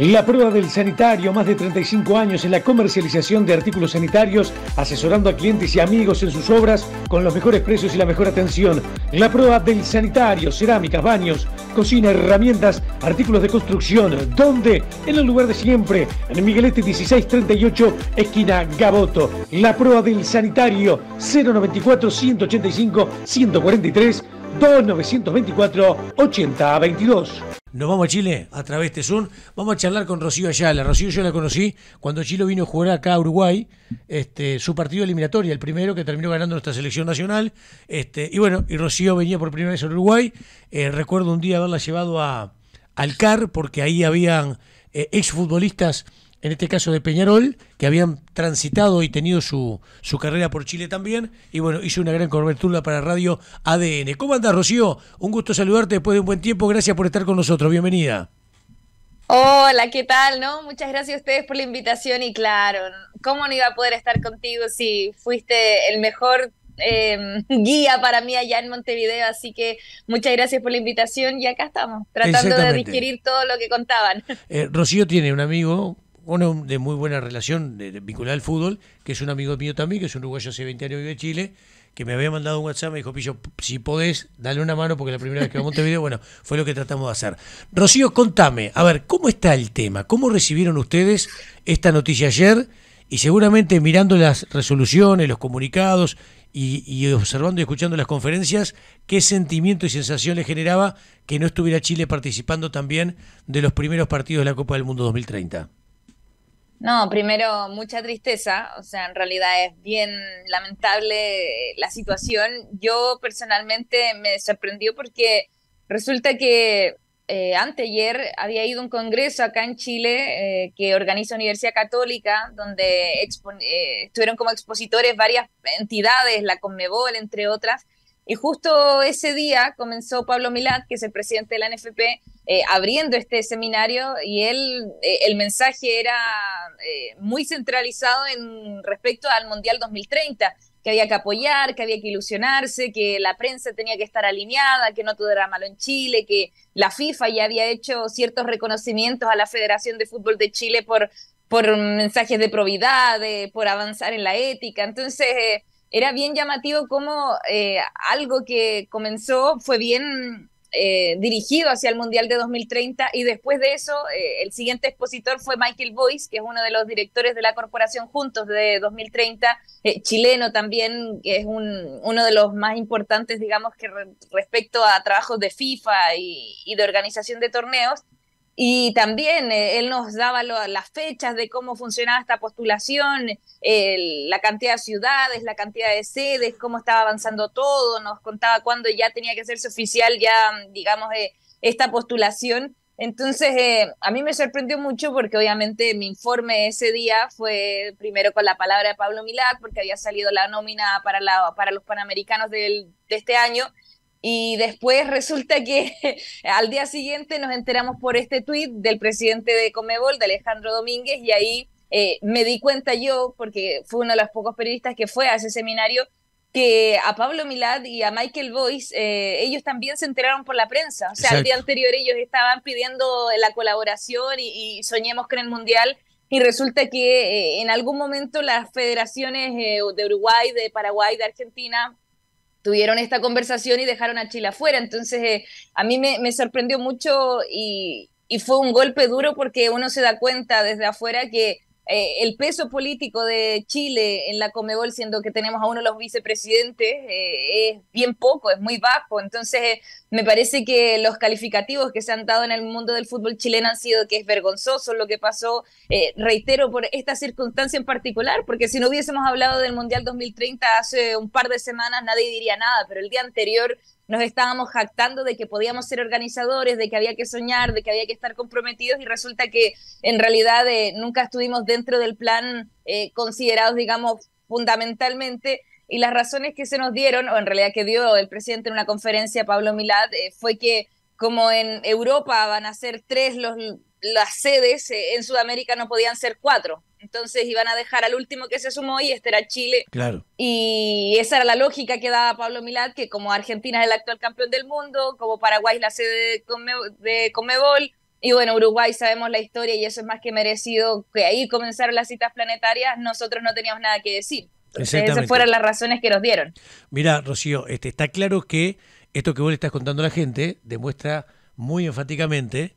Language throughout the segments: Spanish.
La prueba del sanitario, más de 35 años en la comercialización de artículos sanitarios, asesorando a clientes y amigos en sus obras con los mejores precios y la mejor atención. La prueba del sanitario, cerámicas, baños, cocina, herramientas, artículos de construcción. ¿Dónde? En el lugar de siempre, en Miguelete 1638, esquina Gaboto. La prueba del sanitario, 094 185 143 924 8022. Nos vamos a Chile a través de Zoom. Vamos a charlar con Rocío Ayala. Rocío yo la conocí cuando Chile vino a jugar acá a Uruguay, este, su partido eliminatorio, el primero que terminó ganando nuestra selección nacional. Este, y bueno, y Rocío venía por primera vez a Uruguay. Eh, recuerdo un día haberla llevado a Alcar, porque ahí habían eh, exfutbolistas en este caso de Peñarol, que habían transitado y tenido su, su carrera por Chile también, y bueno, hizo una gran cobertura para Radio ADN. ¿Cómo andás, Rocío? Un gusto saludarte después de un buen tiempo, gracias por estar con nosotros, bienvenida. Hola, ¿qué tal? No, muchas gracias a ustedes por la invitación y claro, ¿cómo no iba a poder estar contigo si fuiste el mejor em, guía para mí allá en Montevideo, así que muchas gracias por la invitación y acá estamos, tratando de digerir todo lo que contaban. Eh, Rocío tiene un amigo uno de muy buena relación de, al fútbol, que es un amigo mío también, que es un uruguayo hace 20 años vive en Chile, que me había mandado un WhatsApp, me dijo, Pillo, si podés, dale una mano porque la primera vez que vamos a este video bueno, fue lo que tratamos de hacer. Rocío, contame, a ver, ¿cómo está el tema? ¿Cómo recibieron ustedes esta noticia ayer? Y seguramente mirando las resoluciones, los comunicados y, y observando y escuchando las conferencias, ¿qué sentimiento y sensación le generaba que no estuviera Chile participando también de los primeros partidos de la Copa del Mundo 2030? No, primero mucha tristeza, o sea, en realidad es bien lamentable eh, la situación. Yo personalmente me sorprendió porque resulta que eh, anteayer había ido un congreso acá en Chile eh, que organiza Universidad Católica, donde eh, estuvieron como expositores varias entidades, la Conmebol, entre otras, y justo ese día comenzó Pablo Milad, que es el presidente de la NFP, eh, abriendo este seminario y él, eh, el mensaje era eh, muy centralizado en respecto al Mundial 2030, que había que apoyar, que había que ilusionarse, que la prensa tenía que estar alineada, que no todo era malo en Chile, que la FIFA ya había hecho ciertos reconocimientos a la Federación de Fútbol de Chile por, por mensajes de probidad, por avanzar en la ética. Entonces era bien llamativo cómo algo que comenzó fue bien eh, dirigido hacia el Mundial de 2030 y después de eso eh, el siguiente expositor fue Michael Boyce, que es uno de los directores de la Corporación Juntos de 2030, eh, chileno también, que es uno de los más importantes, digamos, que respecto a trabajos de FIFA y de organización de torneos. Y también eh, él nos daba las fechas de cómo funcionaba esta postulación, la cantidad de ciudades, la cantidad de sedes, cómo estaba avanzando todo, nos contaba cuándo ya tenía que hacerse oficial ya, digamos, eh, esta postulación. Entonces, eh, a mí me sorprendió mucho porque obviamente mi informe ese día fue primero con la palabra de Pablo Milag, porque había salido la nómina para, la, para los Panamericanos de este año, y después resulta que al día siguiente nos enteramos por este tuit del presidente de Comebol, de Alejandro Domínguez, y ahí eh, me di cuenta yo, porque fue uno de los pocos periodistas que fue a ese seminario, que a Pablo Milad y a Michael Boyce, eh, ellos también se enteraron por la prensa. O sea, el día anterior ellos estaban pidiendo la colaboración y, y soñemos con el Mundial. Y resulta que eh, en algún momento las federaciones de Uruguay, de Paraguay, de Argentina tuvieron esta conversación y dejaron a Chile afuera. Entonces, eh, a mí me, sorprendió mucho y, fue un golpe duro porque uno se da cuenta desde afuera que eh, el peso político de Chile en la Comebol, siendo que tenemos a uno de los vicepresidentes, eh, es bien poco, es muy bajo. Entonces, me parece que los calificativos que se han dado en el mundo del fútbol chileno han sido que es vergonzoso lo que pasó, eh, reitero, por esta circunstancia en particular, porque si no hubiésemos hablado del Mundial 2030 hace un par de semanas nadie diría nada, pero el día anterior nos estábamos jactando de que podíamos ser organizadores, de que había que soñar, de que había que estar comprometidos y resulta que en realidad eh, nunca estuvimos dentro del plan eh, considerados, digamos, fundamentalmente y las razones que se nos dieron, o en realidad que dio el presidente en una conferencia, Pablo Milad, eh, fue que como en Europa van a ser tres los, las sedes, eh, en Sudamérica no podían ser cuatro. Entonces iban a dejar al último que se sumó y este era Chile. Claro. Y esa era la lógica que daba Pablo Milad, que como Argentina es el actual campeón del mundo, como Paraguay es la sede de, de Comebol, y bueno, Uruguay sabemos la historia y eso es más que merecido, que ahí comenzaron las citas planetarias, nosotros no teníamos nada que decir esas fueron las razones que nos dieron. Mira, Rocío, este, está claro que esto que vos le estás contando a la gente demuestra muy enfáticamente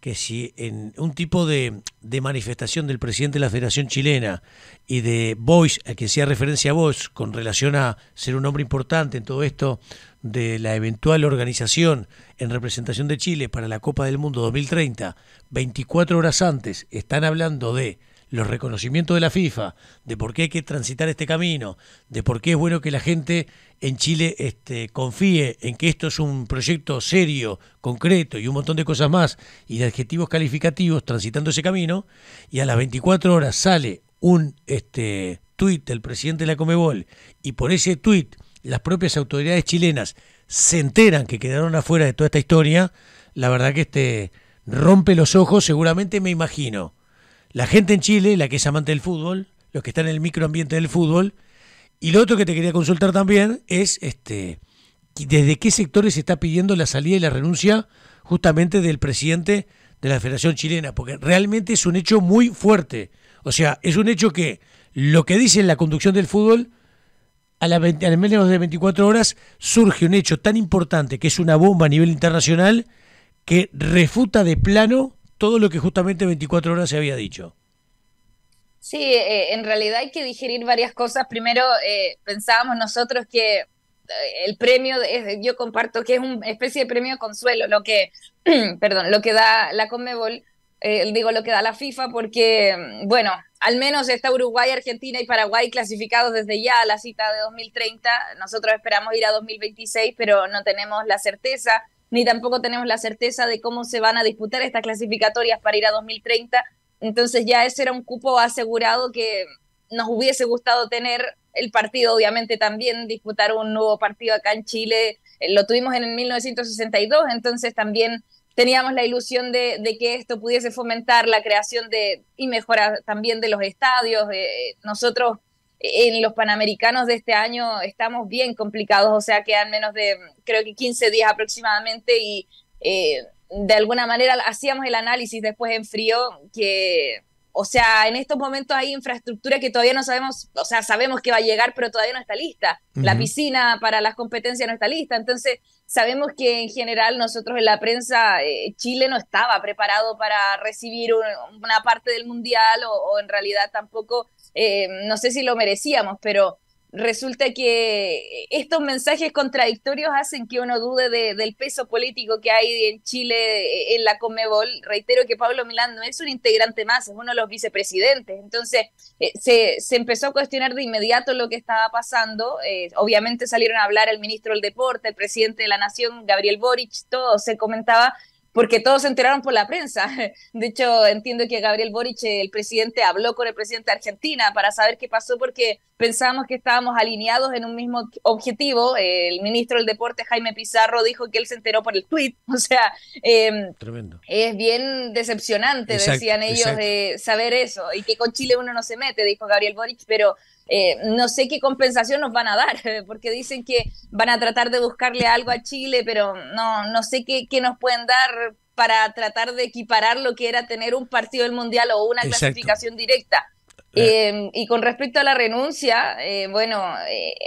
que si en un tipo de, manifestación del presidente de la Federación Chilena y de Voice, a quien sea referencia a Voice, con relación a ser un hombre importante en todo esto de la eventual organización en representación de Chile para la Copa del Mundo 2030, 24 horas antes están hablando de los reconocimientos de la FIFA, de por qué hay que transitar este camino, de por qué es bueno que la gente en Chile este, confíe en que esto es un proyecto serio, concreto y un montón de cosas más, y de adjetivos calificativos transitando ese camino, y a las 24 horas sale un este, tuit del presidente de la Comebol, y por ese tuit las propias autoridades chilenas se enteran que quedaron afuera de toda esta historia, la verdad que este rompe los ojos, seguramente me imagino, la gente en Chile, la que es amante del fútbol, los que están en el microambiente del fútbol. Y lo otro que te quería consultar también es este, desde qué sectores se está pidiendo la salida y la renuncia justamente del presidente de la Federación Chilena, porque realmente es un hecho muy fuerte. O sea, es un hecho que lo que dice la conducción del fútbol, a, las menos de 24 horas surge un hecho tan importante que es una bomba a nivel internacional que refuta de plano todo lo que justamente 24 horas se había dicho. Sí, eh, en realidad hay que digerir varias cosas. Primero, eh, pensábamos nosotros que eh, el premio, yo comparto que es una especie de premio consuelo, lo que, perdón, lo que da la Conmebol, digo lo que da la FIFA, porque, mm, bueno, al menos está Uruguay, Argentina y Paraguay clasificados desde ya a la cita de 2030. Nosotros esperamos ir a 2026, pero no tenemos la certeza ni tampoco tenemos la certeza de cómo se van a disputar estas clasificatorias para ir a 2030. Entonces ya ese era un cupo asegurado que nos hubiese gustado tener el partido, obviamente también disputar un nuevo partido acá en Chile, eh, lo tuvimos en 1962, entonces también teníamos la ilusión de, que esto pudiese fomentar la creación de y mejora también de los estadios. Eh, nosotros en los Panamericanos de este año estamos bien complicados, o sea, quedan menos de, creo que 15 días aproximadamente y eh, de alguna manera hacíamos el análisis después en frío que... O sea, en estos momentos hay infraestructura que todavía no sabemos, o sea, sabemos que va a llegar, pero todavía no está lista. La piscina para las competencias no está lista. Entonces, sabemos que en general nosotros en la prensa, eh, Chile no estaba preparado para recibir una parte del mundial o en realidad tampoco eh, no sé si lo merecíamos, pero resulta que estos mensajes contradictorios hacen que uno dude del peso político que hay en Chile eh, en la Comebol. Reitero que Pablo Milán no es un integrante más, es uno de los vicepresidentes. Entonces eh, se, se, empezó a cuestionar de inmediato lo que estaba pasando. obviamente salieron a hablar el ministro del Deporte, el presidente de la Nación, Gabriel Boric, todo se comentaba porque todos se enteraron por la prensa. De hecho, entiendo que Gabriel Boric, el presidente, habló con el presidente de Argentina para saber qué pasó, porque pensamos que estábamos alineados en un mismo objetivo. Eh, el ministro del Deporte, Jaime Pizarro, dijo que él se enteró por el tuit. O sea, em, es bien decepcionante, decían ellos, de saber eso. Y que con Chile uno no se mete, dijo Gabriel Boric, pero eh, no sé qué compensación nos van a dar, porque dicen que van a tratar de buscarle algo a Chile, pero no, no sé qué, qué nos pueden dar para tratar de equiparar lo que era tener un partido del Mundial o una clasificación directa. Eh. Eh, y con respecto a la renuncia, eh, bueno,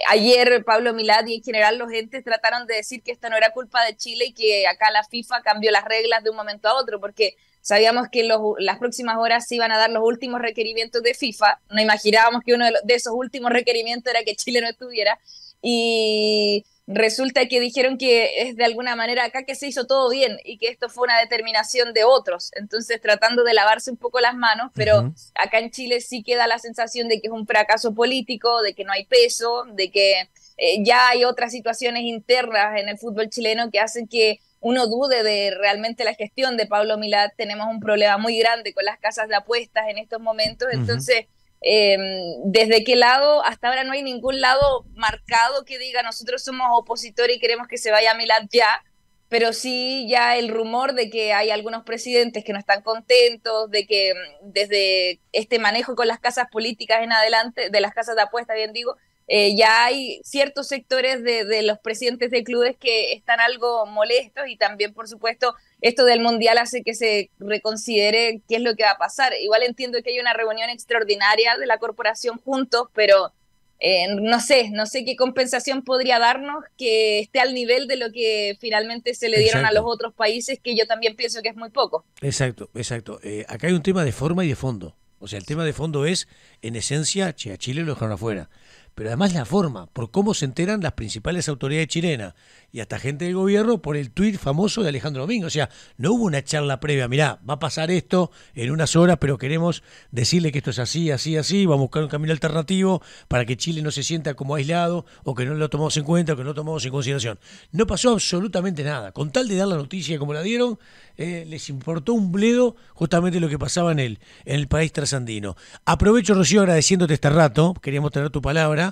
ayer Pablo Milad y en general los entes trataron de decir que esto no era culpa de Chile y que acá la FIFA cambió las reglas de un momento a otro, porque sabíamos que las próximas horas se iban a dar los últimos requerimientos de FIFA, no imaginábamos que uno de esos últimos requerimientos era que Chile no estuviera, y resulta que dijeron que es de alguna manera acá que se hizo todo bien y que esto fue una determinación de otros. Entonces, tratando de lavarse un poco las manos, pero acá en Chile sí queda la sensación de que es un fracaso político, de que no hay peso, de que eh, ya hay otras situaciones internas en el fútbol chileno que hacen que uno dude de realmente la gestión de Pablo Milad. Tenemos un problema muy grande con las casas de apuestas en estos momentos. Entonces. Em, desde qué lado, hasta ahora no hay ningún lado marcado que diga nosotros somos opositores y queremos que se vaya a Milán ya, pero sí ya el rumor de que hay algunos presidentes que no están contentos, de que mm, desde este manejo con las casas políticas en adelante, de las casas de apuesta, bien digo, eh, ya hay ciertos sectores de, los presidentes de clubes que están algo molestos y también, por supuesto, esto del Mundial hace que se reconsidere qué es lo que va a pasar. Igual entiendo que hay una reunión extraordinaria de la corporación juntos, pero eh, no sé, no sé qué compensación podría darnos que esté al nivel de lo que finalmente se le dieron a los otros países, que yo también pienso que es muy poco. Exacto, exacto. Eh, acá hay un tema de forma y de fondo. O sea, el tema de fondo es, en esencia, a Chile lo dejaron afuera pero además la forma, por cómo se enteran las principales autoridades chilenas y hasta gente del gobierno por el tuit famoso de Alejandro Domingo. O sea, no hubo una charla previa, mirá, va a pasar esto en unas horas, pero queremos decirle que esto es así, así, así, vamos a buscar un camino alternativo para que Chile no se sienta como aislado o que no lo tomamos en cuenta o que no lo tomamos en consideración. No pasó absolutamente nada. Con tal de dar la noticia como la dieron, eh, les importó un bledo justamente lo que pasaba en el, en el país trasandino. Aprovecho, Rocío, agradeciéndote este rato, queríamos tener tu palabra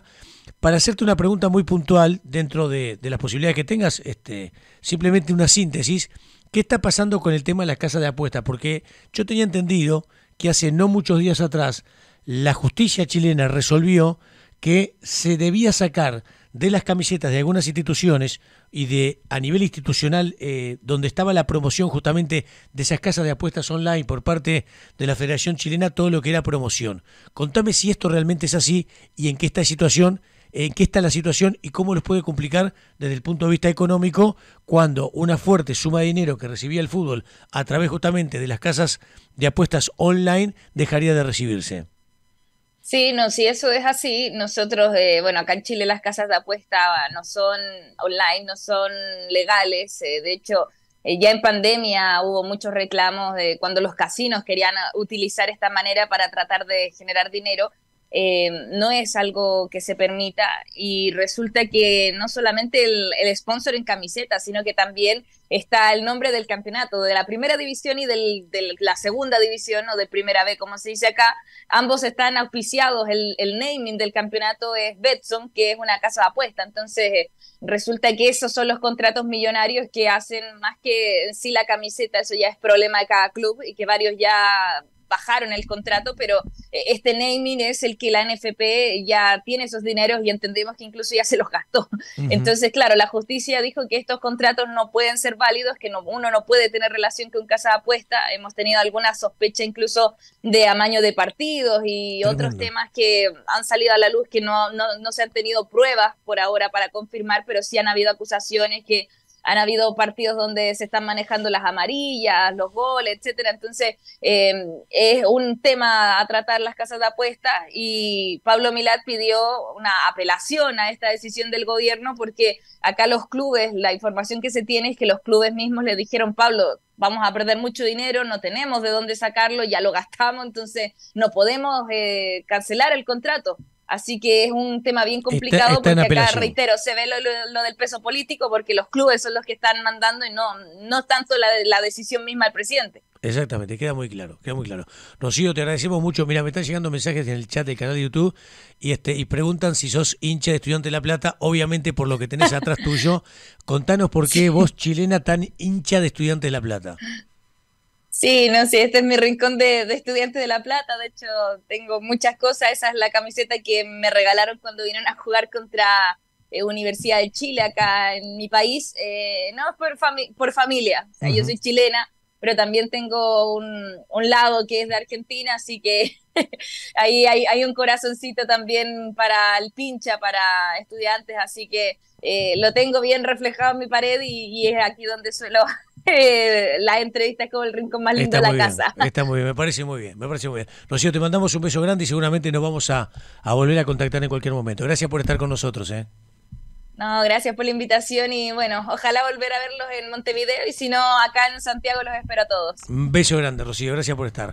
para hacerte una pregunta muy puntual dentro de, las posibilidades que tengas, este, simplemente una síntesis. ¿Qué está pasando con el tema de las casas de apuestas? Porque yo tenía entendido que hace no muchos días atrás la justicia chilena resolvió que se debía sacar de las camisetas de algunas instituciones y de a nivel institucional eh, donde estaba la promoción justamente de esas casas de apuestas online por parte de la Federación Chilena, todo lo que era promoción. Contame si esto realmente es así y en qué está la situación, en qué está la situación y cómo los puede complicar desde el punto de vista económico cuando una fuerte suma de dinero que recibía el fútbol a través justamente de las casas de apuestas online dejaría de recibirse. Sí, no, si eso es así, nosotros, eh, bueno, acá en Chile las casas de apuesta no son online, no son legales, eh, de hecho, eh, ya en pandemia hubo muchos reclamos de cuando los casinos querían utilizar esta manera para tratar de generar dinero, eh, no es algo que se permita y resulta que no solamente el, sponsor en camiseta, sino que también está el nombre del campeonato, de la primera división y del, de la segunda división o de primera B, como se dice acá, ambos están auspiciados, el, naming del campeonato es Betson, que es una casa de apuesta, entonces eh, resulta que esos son los contratos millonarios que hacen más que en sí la camiseta, eso ya es problema de cada club y que varios ya bajaron el contrato, pero eh, este naming es el que la NFP ya tiene esos dineros y entendemos que incluso ya se los gastó. Entonces, claro, la justicia dijo que estos contratos no pueden ser válidos, que uno no puede tener relación con casa de apuesta. Hemos tenido alguna sospecha incluso de amaño de partidos y otros temas que han salido a la luz que no, no se han tenido pruebas por ahora para confirmar, pero sí han habido acusaciones que han habido partidos donde se están manejando las amarillas, los goles, etcétera. Entonces, em, es un tema a tratar las casas de apuestas y Pablo Milad pidió una apelación a esta decisión del gobierno porque acá los clubes, la información que se tiene es que los clubes mismos le dijeron, Pablo, vamos a perder mucho dinero, no tenemos de dónde sacarlo, ya lo gastamos, entonces no podemos eh, cancelar el contrato. Así que es un tema bien complicado porque acá, reitero, se ve lo, del peso político porque los clubes son los que están mandando y no, no tanto la, la decisión misma del presidente. Exactamente, queda muy claro, queda muy claro. Rocío, te agradecemos mucho. Mira, me están llegando mensajes en el chat del canal de YouTube y este y preguntan si sos hincha de Estudiante de La Plata, obviamente por lo que tenés atrás tuyo. Contanos por qué vos, chilena, tan hincha de Estudiante de La Plata. Sí, no, sé, este es mi rincón de, estudiantes estudiante de La Plata. De hecho, tengo muchas cosas. Esa es la camiseta que me regalaron cuando vinieron a jugar contra eh, Universidad de Chile acá en mi país. Eh, no, es por, familia. yo soy chilena, pero también tengo un, lado que es de Argentina, así que ahí hay, un corazoncito también para el pincha, para estudiantes. Así que eh, lo tengo bien reflejado en mi pared y, y es aquí donde suelo la entrevista es como el rincón más lindo de la casa. Está muy bien, me parece muy bien, me parece muy bien. Rocío, te mandamos un beso grande y seguramente nos vamos a, a volver a contactar en cualquier momento. Gracias por estar con nosotros, ¿eh? No, gracias por la invitación y bueno, ojalá volver a verlos en Montevideo y si no, acá en Santiago los espero a todos. Un beso grande, Rocío, gracias por estar.